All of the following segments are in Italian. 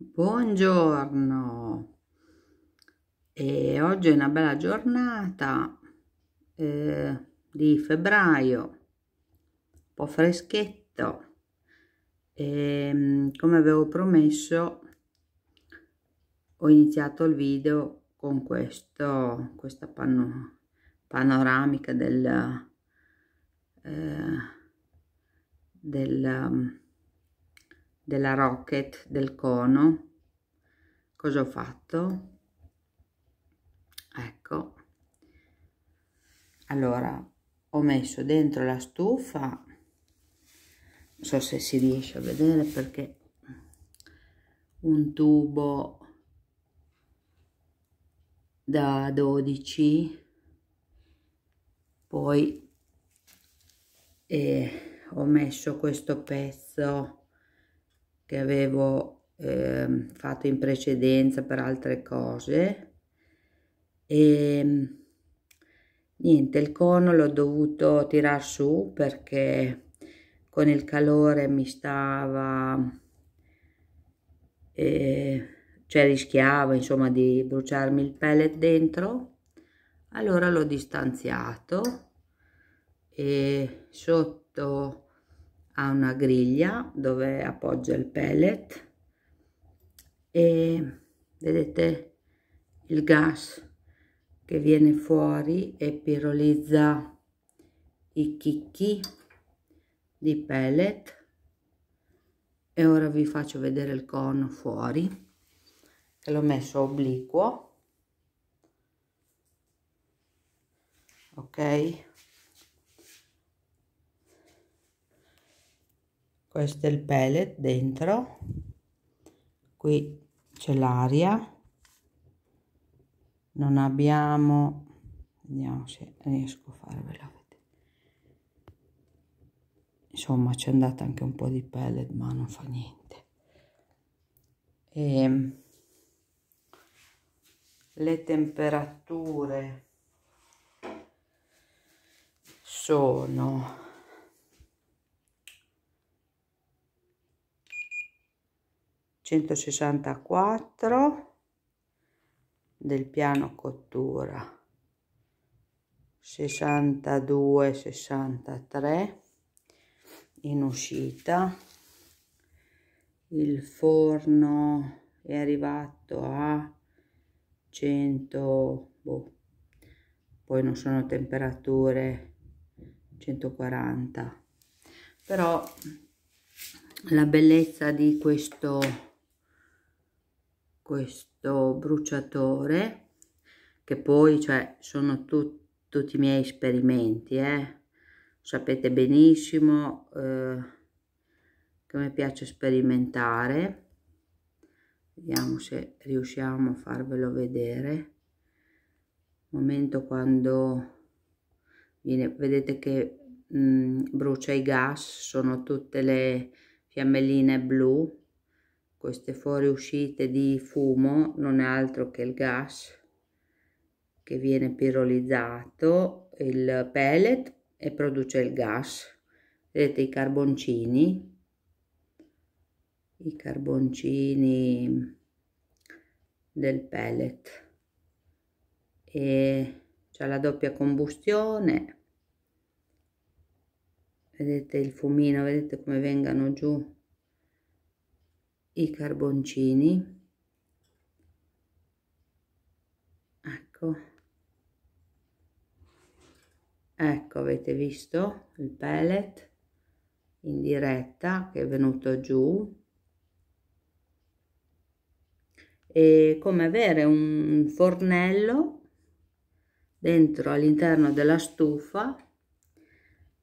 Buongiorno, e oggi è una bella giornata eh, di febbraio, un po' freschetto. E, ehm, come avevo promesso, ho iniziato il video con questo, questa pano, panoramica del, eh, del della rocket del cono cosa ho fatto ecco allora ho messo dentro la stufa non so se si riesce a vedere perché un tubo da 12 poi eh, ho messo questo pezzo che avevo eh, fatto in precedenza per altre cose e ehm, niente il cono l'ho dovuto tirar su perché con il calore mi stava eh, cioè rischiava insomma di bruciarmi il pellet dentro allora l'ho distanziato e sotto ha una griglia dove appoggia il pellet e vedete il gas che viene fuori e pirolizza i chicchi di pellet e ora vi faccio vedere il cono fuori che l'ho messo obliquo ok questo è il pellet dentro qui c'è l'aria non abbiamo vediamo se riesco a farvelo vedere insomma c'è andata anche un po' di pellet ma non fa niente e ehm, le temperature sono 164 del piano cottura 62 63 in uscita il forno è arrivato a 100 boh, poi non sono temperature 140 però la bellezza di questo questo bruciatore che poi cioè, sono tu, tutti i miei esperimenti eh? sapete benissimo eh, che mi piace sperimentare vediamo se riusciamo a farvelo vedere momento quando viene, vedete che mh, mm, brucia i gas sono tutte le fiammelline blu queste fuoriuscite di fumo non è altro che il gas che viene pirolizzato il pellet e produce il gas vedete i carboncini i carboncini del pellet e c'è la doppia combustione vedete il fumino vedete come vengano giù i carboncini ecco ecco avete visto il pellet in diretta che è venuto giù e come avere un fornello dentro all'interno della stufa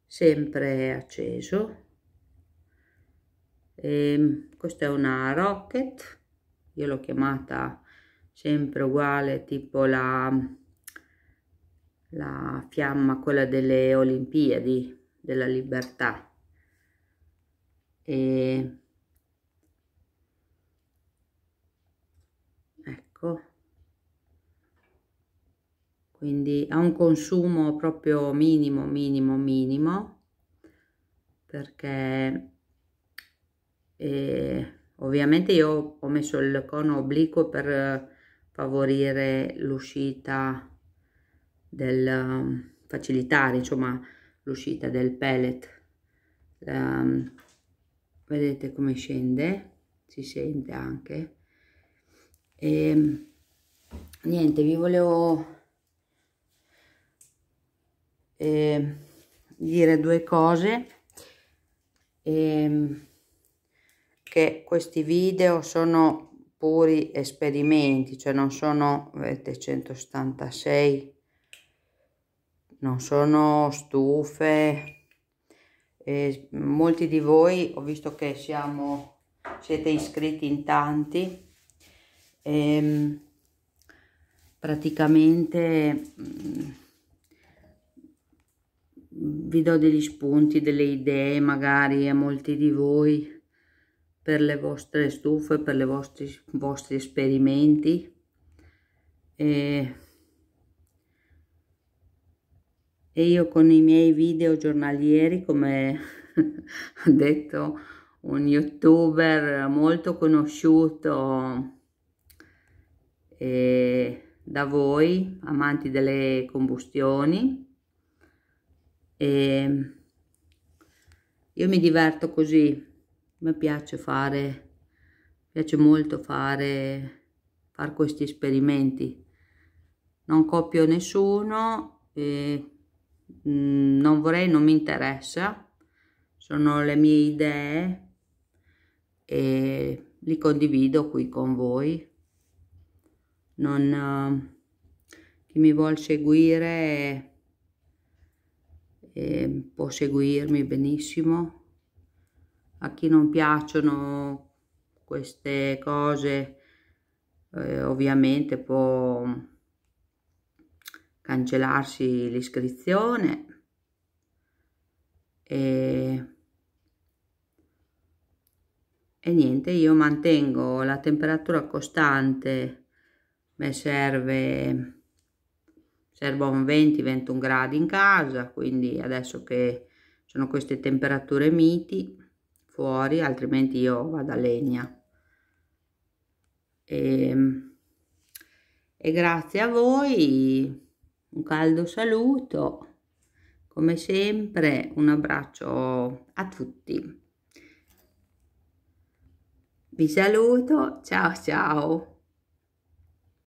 sempre acceso e ehm, questa è una rocket io l'ho chiamata sempre uguale tipo la, la fiamma quella delle olimpiadi della libertà e ecco quindi ha un consumo proprio minimo minimo minimo perché e ovviamente io ho messo il cono obliquo per favorire l'uscita del um, facilitare insomma l'uscita del pellet um, vedete come scende si sente anche e ehm, niente vi volevo eh, dire due cose e, ehm, che questi video sono puri esperimenti, cioè non sono, vedete, 176 non sono stufe eh, molti di voi ho visto che siamo siete iscritti in tanti ehm, praticamente mm, vi do degli spunti delle idee magari a molti di voi per le vostre stufe, per i vostri, vostri esperimenti. E, e io con i miei video giornalieri, come ha detto un youtuber molto conosciuto eh, da voi, amanti delle combustioni, e io mi diverto così mi piace fare, piace molto fare, far questi esperimenti. Non copio nessuno, e, mm, non vorrei, non mi interessa, sono le mie idee e li condivido qui con voi. Non, eh, chi mi vuol seguire eh, può seguirmi benissimo a chi non piacciono queste cose eh, ovviamente può cancellarsi l'iscrizione e, e niente io mantengo la temperatura costante mi serve servono 20-21 gradi in casa quindi adesso che sono queste temperature miti fuori altrimenti io vado a legna e, ehm, e grazie a voi un caldo saluto come sempre un abbraccio a tutti vi saluto ciao ciao